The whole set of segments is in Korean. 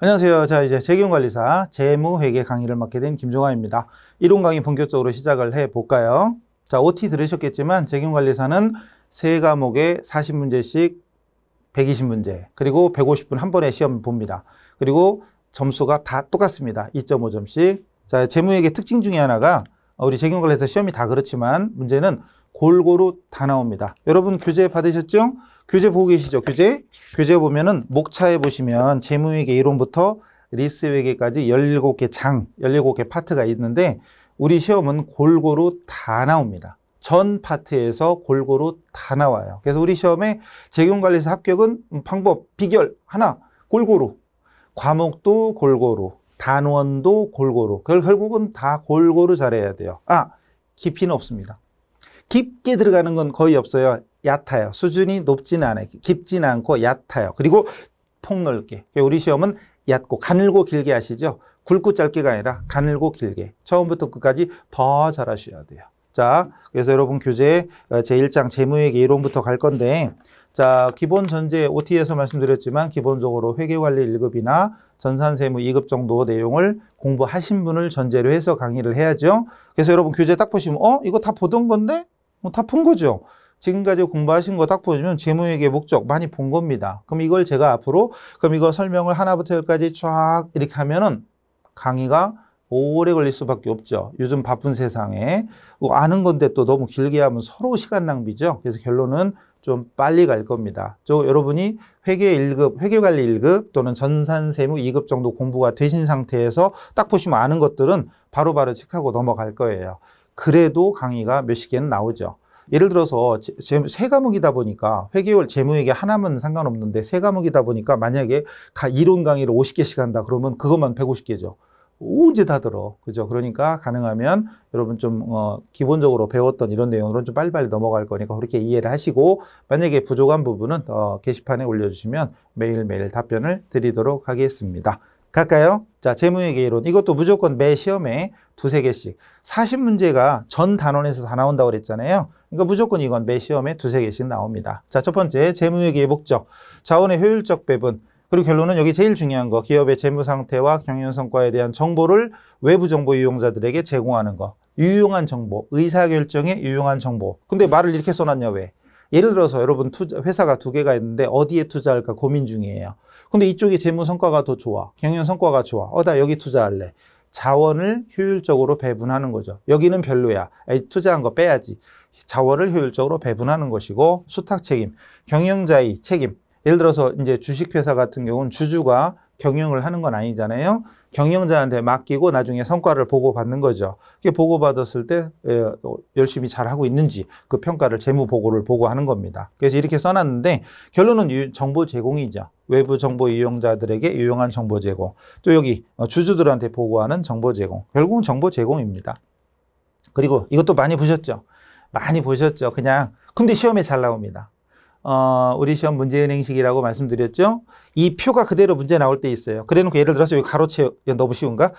안녕하세요. 자, 이제 세금관리사 재무회계 강의를 맡게 된 김종환입니다. 이론 강의 본격적으로 시작을 해 볼까요? 자, OT 들으셨겠지만 재경관리사는 세 과목에 40문제씩 120문제, 그리고 150분 한 번에 시험 봅니다. 그리고 점수가 다 똑같습니다. 2.5점씩. 자, 재무회계 특징 중에 하나가 어, 우리 재경관리사 시험이 다 그렇지만 문제는 골고루 다 나옵니다. 여러분 교재 받으셨죠? 교재 보고 계시죠? 교재? 교재 보면은 목차에 보시면 재무회계 이론부터 리스회계까지 17개 장, 17개 파트가 있는데 우리 시험은 골고루 다 나옵니다. 전 파트에서 골고루 다 나와요. 그래서 우리 시험에 재경관리사 합격은 방법, 비결 하나, 골고루. 과목도 골고루, 단원도 골고루. 그 결국은 다 골고루 잘해야 돼요. 아, 깊이는 없습니다. 깊게 들어가는 건 거의 없어요. 얕아요. 수준이 높진 않아요. 깊진 않고 얕아요. 그리고 폭넓게. 그러니까 우리 시험은 얕고 가늘고 길게 하시죠. 굵고 짧게가 아니라 가늘고 길게. 처음부터 끝까지 더 잘하셔야 돼요. 자, 그래서 여러분 교재 어, 제1장 재무회계 이론부터 갈 건데 자, 기본 전제 OT에서 말씀드렸지만 기본적으로 회계관리 1급이나 전산세무 2급 정도 내용을 공부하신 분을 전제로 해서 강의를 해야죠. 그래서 여러분 교재 딱 보시면 어? 이거 다 보던 건데? 뭐 다 푼 거죠. 지금까지 공부하신 거 딱 보시면 재무회계 목적 많이 본 겁니다. 그럼 이걸 제가 앞으로 그럼 이거 설명을 하나부터 열까지 쫙 이렇게 하면은 강의가 오래 걸릴 수밖에 없죠. 요즘 바쁜 세상에 아는 건데 또 너무 길게 하면 서로 시간 낭비죠. 그래서 결론은 좀 빨리 갈 겁니다. 저 여러분이 회계 1급, 회계관리 1급 또는 전산세무 2급 정도 공부가 되신 상태에서 딱 보시면 아는 것들은 바로바로 바로 체크하고 넘어갈 거예요. 그래도 강의가 몇십 개는 나오죠. 예를 들어서 세 과목이다 보니까 회계월 재무에게 하나면 상관없는데 세 과목이다 보니까 만약에 이론 강의를 50개씩 한다 그러면 그것만 150개죠. 오지 다 들어. 그죠? 그러니까 가능하면 여러분 좀, 어, 기본적으로 배웠던 이런 내용으로는 좀 빨리빨리 넘어갈 거니까 그렇게 이해를 하시고, 만약에 부족한 부분은, 어, 게시판에 올려주시면 매일매일 답변을 드리도록 하겠습니다. 갈까요? 자, 재무의 이론 이것도 무조건 매 시험에 두세 개씩. 40문제가 전 단원에서 다 나온다고 그랬잖아요. 그러니까 무조건 이건 매 시험에 두세 개씩 나옵니다. 자, 첫 번째, 재무의 계의 목적. 자원의 효율적 배분. 그리고 결론은 여기 제일 중요한 거 기업의 재무 상태와 경영 성과에 대한 정보를 외부 정보 이용자들에게 제공하는 거 유용한 정보 의사결정에 유용한 정보 근데 말을 이렇게 써놨냐 왜 예를 들어서 여러분 투자, 회사가 두 개가 있는데 어디에 투자할까 고민 중이에요 근데 이쪽이 재무 성과가 더 좋아 경영 성과가 좋아 어나 여기 투자할래 자원을 효율적으로 배분하는 거죠 여기는 별로야 에이, 투자한 거 빼야지 자원을 효율적으로 배분하는 것이고 수탁 책임, 경영자의 책임 예를 들어서 이제 주식회사 같은 경우는 주주가 경영을 하는 건 아니잖아요. 경영자한테 맡기고 나중에 성과를 보고받는 거죠. 그게 보고받았을 때 예, 어, 열심히 잘하고 있는지 그 평가를 재무보고를 보고하는 겁니다. 그래서 이렇게 써놨는데 결론은 정보 제공이죠. 외부 정보 이용자들에게 유용한 정보 제공. 또 여기 어, 주주들한테 보고하는 정보 제공. 결국은 정보 제공입니다. 그리고 이것도 많이 보셨죠? 많이 보셨죠? 그냥 근데 시험에 잘 나옵니다. 어, 우리 시험 문제은행식이라고 말씀드렸죠. 이 표가 그대로 문제 나올 때 있어요. 그래 놓고 예를 들어서 여기 가로채, 우이 너무 쉬운가?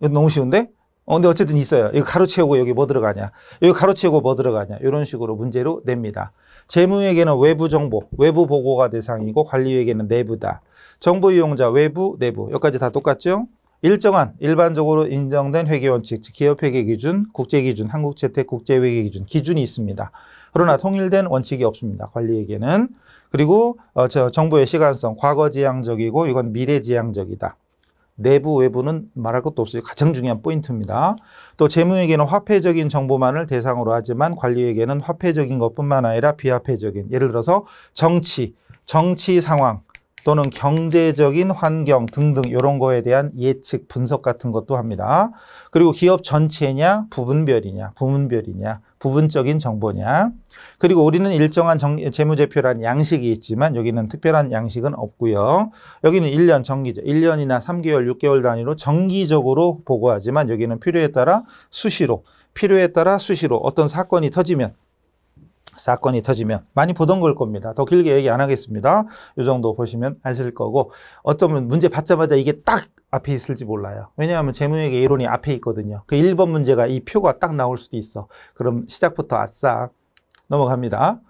이거 너무 쉬운데? 어, 근데 어쨌든 있어요. 이거 가로채우고 여기 뭐 들어가냐. 여기 가로채우고 뭐 들어가냐. 이런 식으로 문제로 냅니다. 재무에게는 외부 정보, 외부 보고가 대상이고 관리에게는 내부다. 정보 이용자, 외부, 내부. 여기까지 다 똑같죠? 일정한 일반적으로 인정된 회계 원칙, 즉 기업 회계 기준, 국제 기준, 한국 채택 국제 회계 기준 기준이 있습니다. 그러나 통일된 원칙이 없습니다. 관리에게는. 그리고 어, 저정부의 시간성, 과거지향적이고 이건 미래지향적이다. 내부 외부는 말할 것도 없어요. 가장 중요한 포인트입니다. 또 재무에게는 화폐적인 정보만을 대상으로 하지만 관리에게는 화폐적인 것뿐만 아니라 비화폐적인 예를 들어서 정치, 정치 상황, 또는 경제적인 환경 등등 이런 거에 대한 예측 분석 같은 것도 합니다. 그리고 기업 전체냐, 부분별이냐, 부분별이냐 부분적인 정보냐. 그리고 우리는 일정한 정, 재무제표란 양식이 있지만 여기는 특별한 양식은 없고요. 여기는 1년 정기죠. 1년이나 3개월, 6개월 단위로 정기적으로 보고하지만 여기는 필요에 따라 수시로 필요에 따라 수시로 어떤 사건이 터지면 사건이 터지면 많이 보던 걸 겁니다. 더 길게 얘기 안 하겠습니다. 이 정도 보시면 아실 거고 어떤 문제 받자마자 이게 딱 앞에 있을지 몰라요. 왜냐하면 재무회계 이론이 앞에 있거든요. 그 1번 문제가 이 표가 딱 나올 수도 있어. 그럼 시작부터 아싸 넘어갑니다.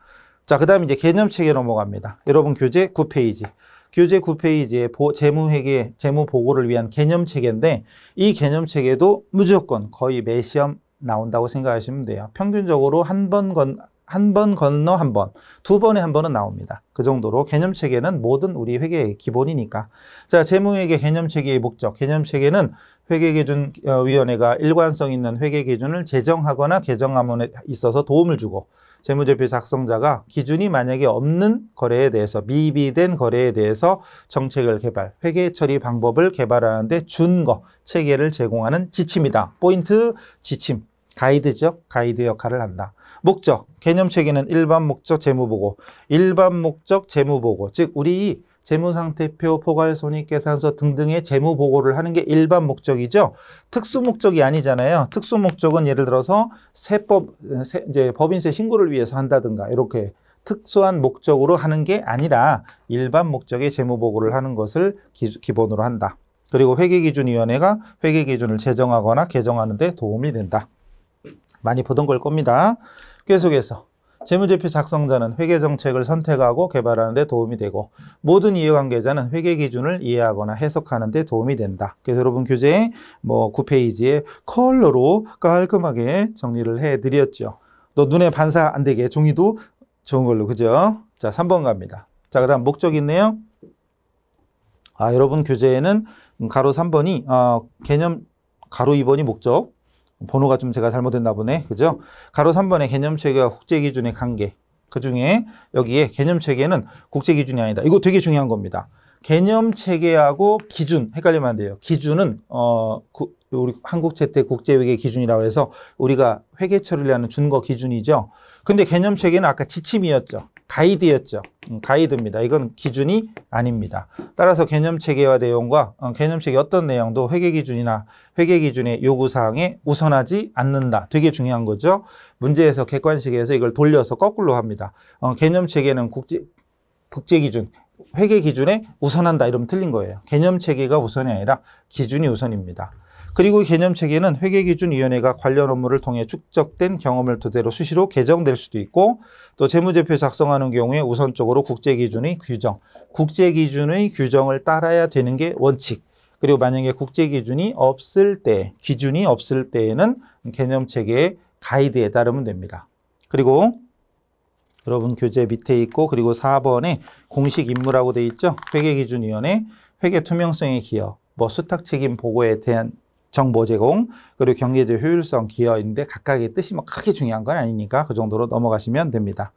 자, 그 다음 에 이제 개념 체계 넘어갑니다. 여러분 교재 9페이지. 교재 9페이지에 재무회계, 재무보고를 위한 개념 체계인데 이 개념 체계도 무조건 거의 매 시험 나온다고 생각하시면 돼요. 평균적으로 한번건 한번 건너 한 번, 두 번에 한 번은 나옵니다. 그 정도로 개념 체계는 모든 우리 회계의 기본이니까. 자, 재무회계 개념 체계의 목적. 개념 체계는 회계기준위원회가 어, 일관성 있는 회계 기준을 제정하거나 개정함에 있어서 도움을 주고 재무제표 작성자가 기준이 만약에 없는 거래에 대해서 미비된 거래에 대해서 정책을 개발, 회계 처리 방법을 개발하는데 준거 체계를 제공하는 지침이다. 포인트 지침. 가이드죠. 가이드 역할을 한다. 목적, 개념 체계는 일반 목적 재무보고, 일반 목적 재무보고, 즉 우리 재무상태표, 포괄손익계산서 등등의 재무보고를 하는 게 일반 목적이죠. 특수 목적이 아니잖아요. 특수 목적은 예를 들어서 세법, 세, 이제 법인세 신고를 위해서 한다든가 이렇게 특수한 목적으로 하는 게 아니라 일반 목적의 재무보고를 하는 것을 기, 기본으로 한다. 그리고 회계기준위원회가 회계기준을 제정하거나 개정하는 데 도움이 된다. 많이 보던 걸 겁니다. 계속해서 재무제표 작성자는 회계 정책을 선택하고 개발하는 데 도움이 되고 모든 이해관계자는 회계 기준을 이해하거나 해석하는 데 도움이 된다. 그래서 여러분 교재 뭐 9페이지에 컬러로 깔끔하게 정리를 해드렸죠. 너 눈에 반사 안 되게 종이도 좋은 걸로 그죠? 자 3번 갑니다. 자 그다음 목적 있네요. 아 여러분 교재에는 가로 3번이 어, 개념 가로 2번이 목적 번호가 좀 제가 잘못했나 보네. 그죠? 가로 3번에 개념 체계와 국제 기준의 관계. 그 중에 여기에 개념 체계는 국제 기준이 아니다. 이거 되게 중요한 겁니다. 개념 체계하고 기준 헷갈리면 안 돼요. 기준은 어 구, 우리 한국 채택 국제 회계 기준이라고 해서 우리가 회계 처리를 하는 준거 기준이죠. 근데 개념 체계는 아까 지침이었죠. 가이드였죠. 음, 가이드입니다. 이건 기준이 아닙니다. 따라서 개념 체계와 내용과 어, 개념 체계 어떤 내용도 회계 기준이나 회계 기준의 요구 사항에 우선하지 않는다. 되게 중요한 거죠. 문제에서 객관식에서 이걸 돌려서 거꾸로 합니다. 어, 개념 체계는 국제 국제 기준 회계 기준에 우선한다 이러면 틀린 거예요. 개념 체계가 우선이 아니라 기준이 우선입니다. 그리고 개념 체계는 회계기준위원회가 관련 업무를 통해 축적된 경험을 토대로 수시로 개정될 수도 있고 또 재무제표 작성하는 경우에 우선적으로 국제기준의 규정, 국제기준의 규정을 따라야 되는 게 원칙. 그리고 만약에 국제기준이 없을 때, 기준이 없을 때에는 개념 체계의 가이드에 따르면 됩니다. 그리고 여러분 교재 밑에 있고 그리고 4번에 공식 임무라고 돼 있죠. 회계기준위원회, 회계 투명성의 기여, 뭐 수탁 책임 보고에 대한 정보 제공, 그리고 경제적 효율성 기여인데 각각의 뜻이 뭐 크게 중요한 건 아니니까 그 정도로 넘어가시면 됩니다.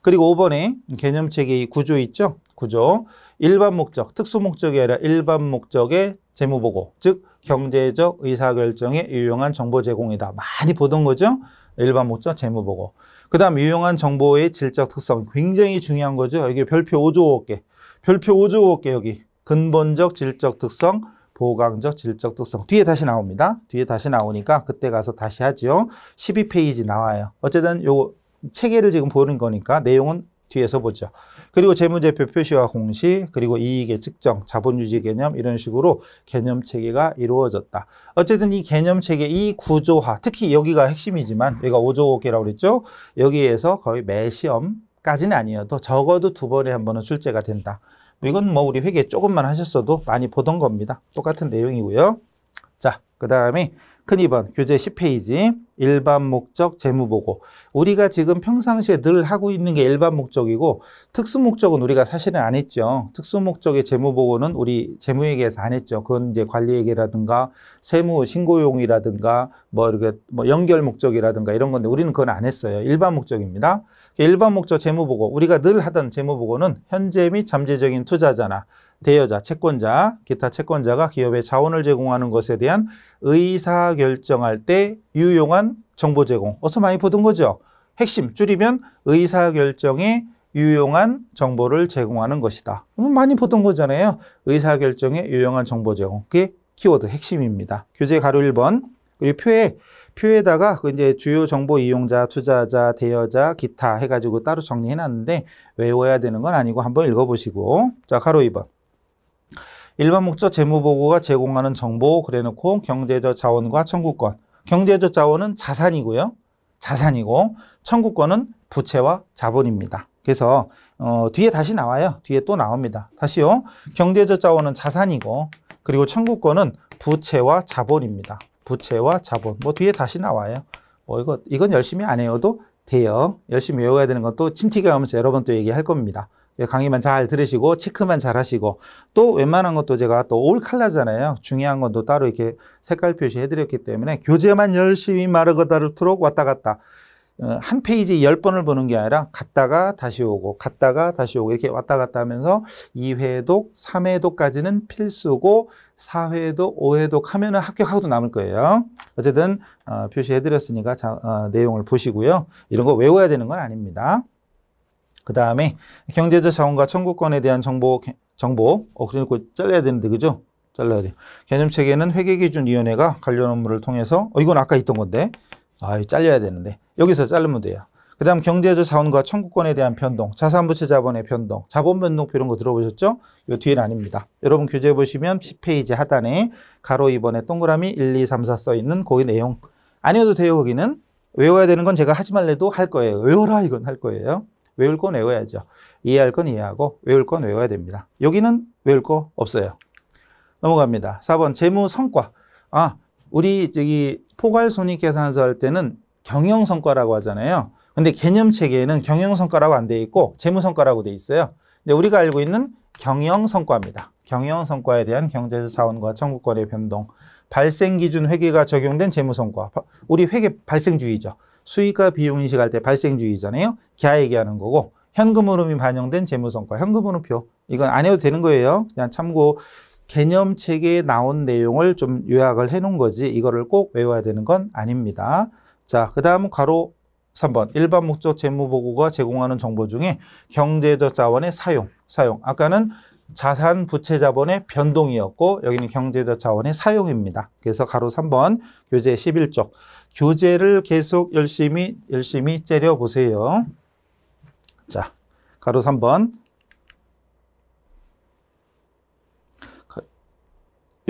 그리고 5번에 개념체계 구조 있죠? 구조. 일반 목적, 특수 목적이 아니라 일반 목적의 재무보고, 즉 경제적 의사결정에 유용한 정보 제공이다. 많이 보던 거죠? 일반 목적 재무보고. 그 다음 유용한 정보의 질적 특성 굉장히 중요한 거죠. 여기 별표 5조 5개. 별표 5조 5개 여기. 근본적 질적 특성, 보강적 질적 특성 뒤에 다시 나옵니다. 뒤에 다시 나오니까 그때 가서 다시 하지요. 12페이지 나와요. 어쨌든 요 체계를 지금 보는 거니까 내용은 뒤에서 보죠. 그리고 재무제표 표시와 공시, 그리고 이익의 측정, 자본유지 개념 이런 식으로 개념 체계가 이루어졌다. 어쨌든 이 개념 체계, 이 구조화, 특히 여기가 핵심이지만 여기가 5조 5개라고 그랬죠. 여기에서 거의 매 시험까지는 아니어도 적어도 두 번에 한 번은 출제가 된다. 이건 뭐 우리 회계 조금만 하셨어도 많이 보던 겁니다. 똑같은 내용이고요. 자, 그 다음에 큰 2번 교재 10페이지 일반 목적 재무보고 우리가 지금 평상시에 늘 하고 있는 게 일반 목적이고 특수 목적은 우리가 사실은 안 했죠. 특수 목적의 재무보고는 우리 재무회계에서 안 했죠. 그건 이제 관리회계라든가 세무 신고용이라든가 뭐 이렇게 뭐 연결 목적이라든가 이런 건데 우리는 그건 안 했어요. 일반 목적입니다. 일반 목적 재무보고 우리가 늘 하던 재무보고는 현재 및 잠재적인 투자자나 대여자, 채권자, 기타 채권자가 기업에 자원을 제공하는 것에 대한 의사 결정할 때 유용한 정보 제공. 어서 많이 보던 거죠. 핵심 줄이면 의사 결정에 유용한 정보를 제공하는 것이다. 음, 많이 보던 거잖아요. 의사 결정에 유용한 정보 제공. 그게 키워드 핵심입니다. 교재 가로 1번. 그리고 표에 표에다가 그 이제 주요 정보 이용자, 투자자, 대여자, 기타 해가지고 따로 정리해놨는데 외워야 되는 건 아니고 한번 읽어보시고 자 가로 2번 일반 목적 재무보고가 제공하는 정보 그래놓고 경제적 자원과 청구권 경제적 자원은 자산이고요 자산이고 청구권은 부채와 자본입니다 그래서 어, 뒤에 다시 나와요 뒤에 또 나옵니다 다시요 경제적 자원은 자산이고 그리고 청구권은 부채와 자본입니다 부채와 자본. 뭐 뒤에 다시 나와요. 뭐 이거, 이건 열심히 안 해도 요 돼요. 열심히 외워야 되는 것도 침튀기 하면서 여러 번 또 얘기할 겁니다. 예, 강의만 잘 들으시고 체크만 잘 하시고 또 웬만한 것도 제가 또 올 칼라잖아요. 중요한 것도 따로 이렇게 색깔 표시해 드렸기 때문에 교재만 열심히 마르거다를트록 왔다 갔다 어, 한 페이지 열번을 보는 게 아니라 갔다가 다시 오고 갔다가 다시 오고 이렇게 왔다 갔다 하면서 2회독, 3회독까지는 필수고 4회도 5회도 하면 합격하고도 남을 거예요. 어쨌든 어, 표시해드렸으니까 자, 어, 내용을 보시고요. 이런 거 외워야 되는 건 아닙니다. 그 다음에 경제적 자원과 청구권에 대한 정보, 정보, 어, 그러니 잘라야 되는데, 그죠? 잘라야 돼요. 개념체계는 회계기준위원회가 관련 업무를 통해서, 어, 이건 아까 있던 건데, 아, 잘려야 되는데, 여기서 자르면 돼요. 그 다음 경제조 자원과 청구권에 대한 변동, 자산부채 자본의 변동, 자본 변동표 이런 거 들어보셨죠? 요 뒤에는 아닙니다. 여러분 교재 보시면 10페이지 하단에 가로 2번에 동그라미 1, 2, 3, 4 써있는 거기 내용 아니어도 돼요 거기는 외워야 되는 건 제가 하지 말래도 할 거예요. 외워라 이건 할 거예요. 외울 건 외워야죠. 이해할 건 이해하고 외울 건 외워야 됩니다. 여기는 외울 거 없어요. 넘어갑니다. 4번 재무 성과. 아, 우리 저기 포괄 손익 계산서 할 때는 경영 성과라고 하잖아요. 근데 개념 체계에는 경영 성과라고 안 돼 있고 재무 성과라고 돼 있어요. 근데 우리가 알고 있는 경영 성과입니다. 경영 성과에 대한 경제적 자원과 청구권의 변동, 발생 기준 회계가 적용된 재무 성과. 우리 회계 발생주의죠. 수익과 비용 인식할 때 발생주의잖아요. 기하 얘기하는 거고 현금 흐름이 반영된 재무 성과, 현금 흐름표. 이건 안 해도 되는 거예요. 그냥 참고 개념 체계에 나온 내용을 좀 요약을 해 놓은 거지 이거를 꼭 외워야 되는 건 아닙니다. 자, 그다음 가로 3번 일반 목적 재무보고가 제공하는 정보 중에 경제적 자원의 사용, 사용. 아까는 자산 부채 자본의 변동이었고 여기는 경제적 자원의 사용입니다. 그래서 가로 3번 교재 11쪽 교재를 계속 열심히 열심히 째려 보세요. 자, 가로 3번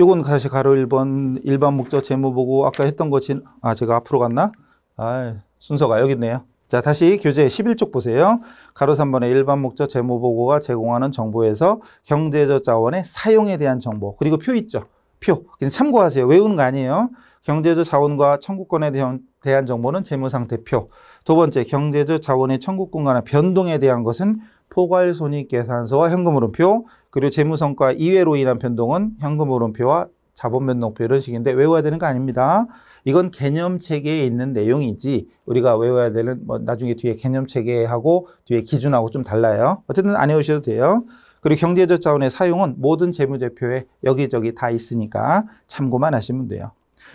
요건 다시 가로 1번 일반 목적 재무보고 아까 했던 것인 아 제가 앞으로 갔나? 아 순서가 여기 있네요. 자, 다시 교재 11쪽 보세요. 가로 3번의 일반 목적 재무 보고가 제공하는 정보에서 경제적 자원의 사용에 대한 정보. 그리고 표 있죠. 표. 그냥 참고하세요. 외우는 거 아니에요. 경제적 자원과 청구권에 대한, 대한 정보는 재무상태표. 두 번째, 경제적 자원의 청구권간의 변동에 대한 것은 포괄손익계산서와 현금흐름표. 그리고 재무성과 이외로 인한 변동은 현금흐름표와 자본변동표 이런 식인데 외워야 되는 거 아닙니다. 이건 개념 체계에 있는 내용이지 우리가 외워야 되는 뭐 나중에 뒤에 개념 체계하고 뒤에 기준하고 좀 달라요. 어쨌든 안 외우셔도 돼요. 그리고 경제적 자원의 사용은 모든 재무제표에 여기저기 다 있으니까 참고만 하시면 돼요.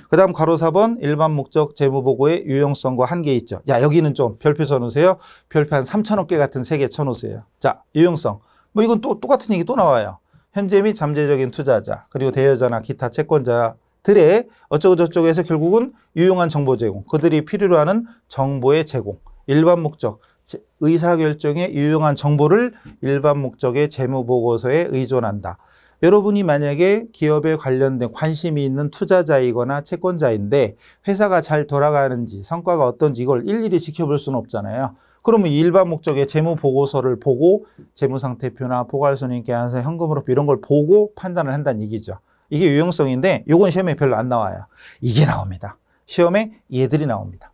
그 다음 괄호 4번 일반 목적 재무보고의 유용성과 한계 있죠. 야 여기는 좀 별표 쳐놓으세요. 별표 한 3천억 개 같은 세개 쳐놓으세요. 자 유용성. 뭐 이건 또 똑같은 얘기 또 나와요. 현재 및 잠재적인 투자자 그리고 대여자나 기타 채권자 들의 어쩌고저쩌고해서 결국은 유용한 정보 제공, 그들이 필요로 하는 정보의 제공, 일반 목적, 의사결정에 유용한 정보를 일반 목적의 재무보고서에 의존한다. 여러분이 만약에 기업에 관련된 관심이 있는 투자자이거나 채권자인데 회사가 잘 돌아가는지 성과가 어떤지 이걸 일일이 지켜볼 수는 없잖아요. 그러면 일반 목적의 재무 보고서를 보고 재무 상태표나 포괄손익 계한서 현금으로 이런 걸 보고 판단을 한다는 얘기죠. 이게 유용성인데이건 시험에 별로 안 나와요. 이게 나옵니다. 시험에 얘들이 나옵니다.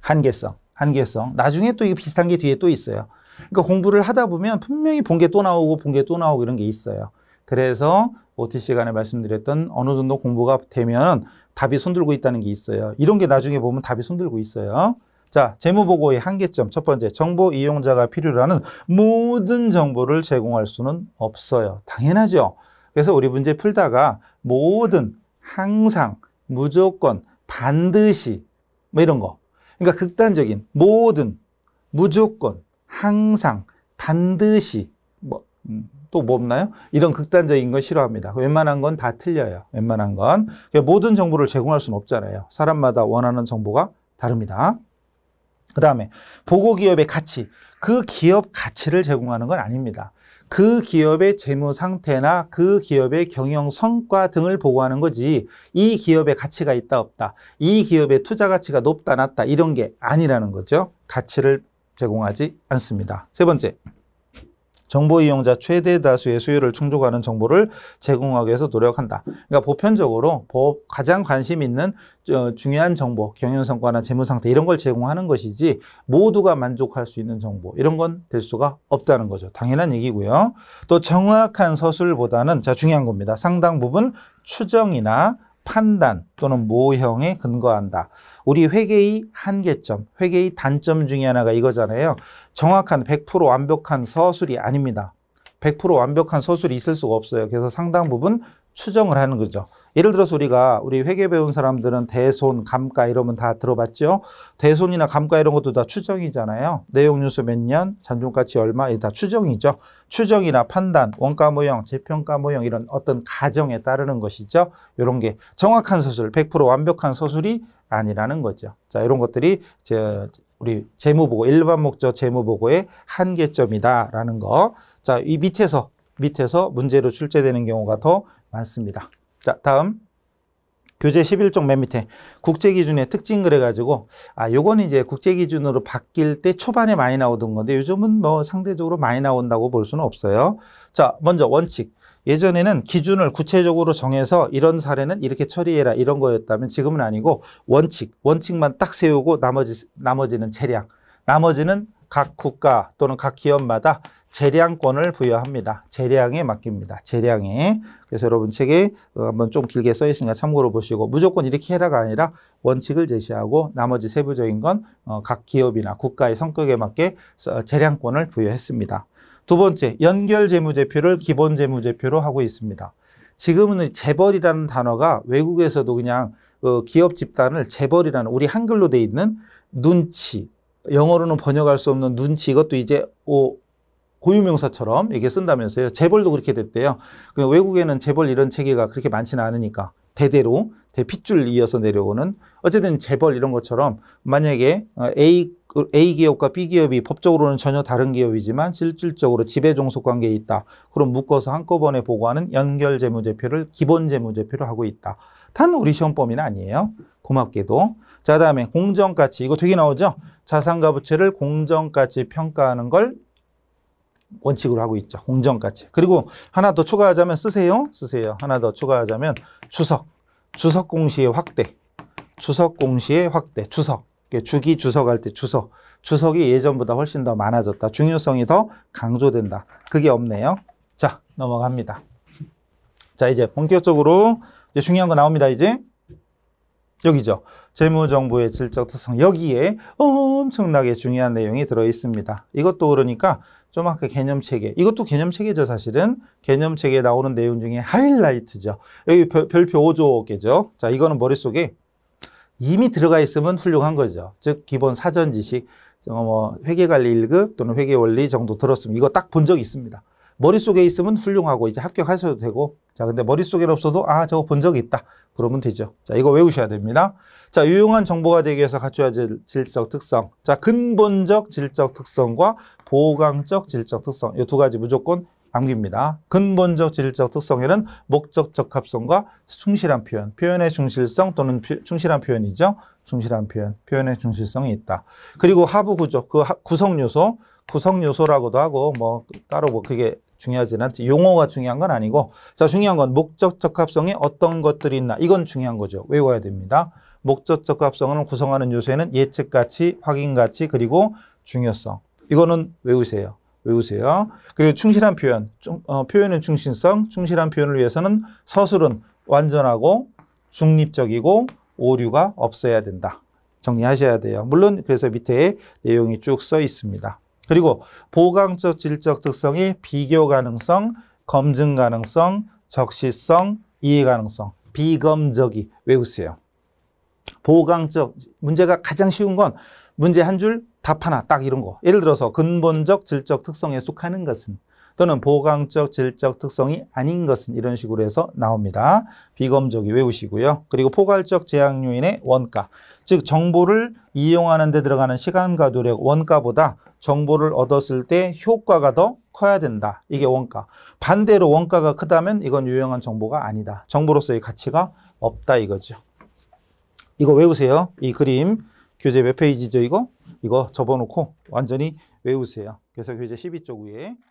한계성, 한계성. 나중에 또 이거 비슷한 게 뒤에 또 있어요. 그러니까 공부를 하다 보면 분명히 본 게 또 나오고 본 게 또 나오고 이런 게 있어요. 그래서 OT 시간에 말씀드렸던 어느 정도 공부가 되면 답이 손들고 있다는 게 있어요. 이런 게 나중에 보면 답이 손들고 있어요. 자, 재무보고의 한계점. 첫 번째, 정보 이용자가 필요로 하는 모든 정보를 제공할 수는 없어요. 당연하죠. 그래서 우리 문제 풀다가 모든 항상 무조건 반드시 뭐 이런 거 그러니까 극단적인 모든 무조건 항상 반드시 뭐 음, 또뭐 없나요? 이런 극단적인 건 싫어합니다. 웬만한 건 다 틀려요. 웬만한 건. 그러니까 모든 정보를 제공할 수는 없잖아요. 사람마다 원하는 정보가 다릅니다. 그 다음에 보고기업의 가치. 그 기업 가치를 제공하는 건 아닙니다. 그 기업의 재무 상태나 그 기업의 경영 성과 등을 보고하는 거지 이 기업의 가치가 있다 없다 이 기업의 투자 가치가 높다 낮다 이런 게 아니라는 거죠 가치를 제공하지 않습니다 세 번째 정보 이용자 최대 다수의 수요를 충족하는 정보를 제공하기 위해서 노력한다. 그러니까 보편적으로 가장 관심 있는 중요한 정보, 경영 성과나 재무 상태 이런 걸 제공하는 것이지 모두가 만족할 수 있는 정보 이런 건 될 수가 없다는 거죠. 당연한 얘기고요. 또 정확한 서술보다는 자 중요한 겁니다. 상당 부분 추정이나 판단 또는 모형에 근거한다. 우리 회계의 한계점, 회계의 단점 중에 하나가 이거잖아요. 정확한 100% 완벽한 서술이 아닙니다. 100% 완벽한 서술이 있을 수가 없어요. 그래서 상당 부분 추정을 하는 거죠. 예를 들어서 우리가 우리 회계 배운 사람들은 대손, 감가 이러면 다 들어봤죠. 대손이나 감가 이런 것도 다 추정이잖아요. 내용 뉴스 몇 년, 잔존가치 얼마 다 추정이죠. 추정이나 판단, 원가 모형, 재평가 모형 이런 어떤 가정에 따르는 것이죠. 이런 게 정확한 서술, 100% 완벽한 서술이 아니라는 거죠. 자, 이런 것들이 제 우리 재무보고 일반 목적 재무보고의 한계점이다라는 거. 자, 이 밑에서 밑에서 문제로 출제되는 경우가 더 많습니다. 자, 다음. 교재 11쪽 맨 밑에 국제 기준의 특징 그래가지고 아 요거는 이제 국제 기준으로 바뀔 때 초반에 많이 나오던 건데 요즘은 뭐 상대적으로 많이 나온다고 볼 수는 없어요. 자 먼저 원칙 예전에는 기준을 구체적으로 정해서 이런 사례는 이렇게 처리해라 이런 거였다면 지금은 아니고 원칙 원칙만 딱 세우고 나머지 나머지는 재량 나머지는 각 국가 또는 각 기업마다 재량권을 부여합니다. 재량에 맡깁니다. 재량에. 그래서 여러분 책에 어, 한번 좀 길게 써 있으니까 참고로 보시고 무조건 이렇게 해라가 아니라 원칙을 제시하고 나머지 세부적인 건각 어, 기업이나 국가의 성격에 맞게 재량권을 부여했습니다. 두 번째, 연결 재무제표를 기본 재무제표로 하고 있습니다. 지금은 재벌이라는 단어가 외국에서도 그냥 어, 기업 집단을 재벌이라는 우리 한글로 돼 있는 눈치, 영어로는 번역할 수 없는 눈치 이것도 이제 오, 고유명사처럼 이렇게 쓴다면서요. 재벌도 그렇게 됐대요. 그 외국에는 재벌 이런 체계가 그렇게 많지는 않으니까 대대로 대핏줄 이어서 내려오는 어쨌든 재벌 이런 것처럼 만약에 어, A, A 기업과 B 기업이 법적으로는 전혀 다른 기업이지만 실질적으로 지배종속 관계에 있다. 그럼 묶어서 한꺼번에 보고하는 연결 재무제표를 기본 재무제표로 하고 있다. 단 우리 시험 범위는 아니에요. 고맙게도. 자 다음에 공정가치 이거 되게 나오죠? 자산과 부채를 공정가치 평가하는 걸 원칙으로 하고 있죠. 공정까지. 그리고 하나 더 추가하자면 쓰세요. 쓰세요. 하나 더 추가하자면 주석. 주석 공시의 확대. 주석 공시의 확대. 주석. 주기 주석할 때 주석. 주석이 예전보다 훨씬 더 많아졌다. 중요성이 더 강조된다. 그게 없네요. 자, 넘어갑니다. 자, 이제 본격적으로 이제 중요한 거 나옵니다. 이제 여기죠. 재무정보의 질적 특성. 여기에 엄청나게 중요한 내용이 들어 있습니다. 이것도 그러니까 좀 아까 개념 체계. 이것도 개념 체계죠, 사실은. 개념 체계에 나오는 내용 중에 하이라이트죠. 여기 별, 별표 5조 개죠. 자, 이거는 머릿속에 이미 들어가 있으면 훌륭한 거죠. 즉, 기본 사전 지식, 어, 뭐, 회계관리 1급 또는 회계원리 정도 들었으면 이거 딱 본 적 있습니다. 머릿속에 있으면 훌륭하고 이제 합격하셔도 되고 자 근데 머릿속에 없어도 아 저거 본 적이 있다 그러면 되죠 자 이거 외우셔야 됩니다 자 유용한 정보가 되기 위해서 갖춰야 될 질적 특성 자 근본적 질적 특성과 보강적 질적 특성 이 두 가지 무조건 암깁니다. 근본적 질적 특성에는 목적 적합성과 충실한 표현, 표현의 충실성 또는 피, 충실한 표현이죠. 충실한 표현, 표현의 충실성이 있다. 그리고 하부 구조, 그 하, 구성 요소, 구성 요소라고도 하고 뭐 따로 뭐 그게 중요하지는 않지 용어가 중요한 건 아니고 자 중요한 건 목적 적합성에 어떤 것들이 있나 이건 중요한 거죠. 외워야 됩니다. 목적 적합성을 구성하는 요소에는 예측 가치, 확인 가치 그리고 중요성 이거는 외우세요. 외우세요. 그리고 충실한 표현, 어, 표현의 충신성, 충실한 표현을 위해서는 서술은 완전하고 중립적이고 오류가 없어야 된다. 정리하셔야 돼요. 물론 그래서 밑에 내용이 쭉 써 있습니다. 그리고 보강적 질적 특성이 비교 가능성, 검증 가능성, 적시성, 이해 가능성, 비검적이 외우세요. 보강적 문제가 가장 쉬운 건 문제 한줄 답 하나 딱 이런 거. 예를 들어서 근본적 질적 특성에 속하는 것은 또는 보강적 질적 특성이 아닌 것은 이런 식으로 해서 나옵니다. 비검적이 외우시고요. 그리고 포괄적 제약 요인의 원가, 즉 정보를 이용하는 데 들어가는 시간과 노력, 원가보다 정보를 얻었을 때 효과가 더 커야 된다. 이게 원가. 반대로 원가가 크다면 이건 유용한 정보가 아니다. 정보로서의 가치가 없다 이거죠. 이거 외우세요. 이 그림 교재 몇 페이지죠 이거? 이거 접어놓고 완전히 외우세요. 그래서 교재 12쪽 위에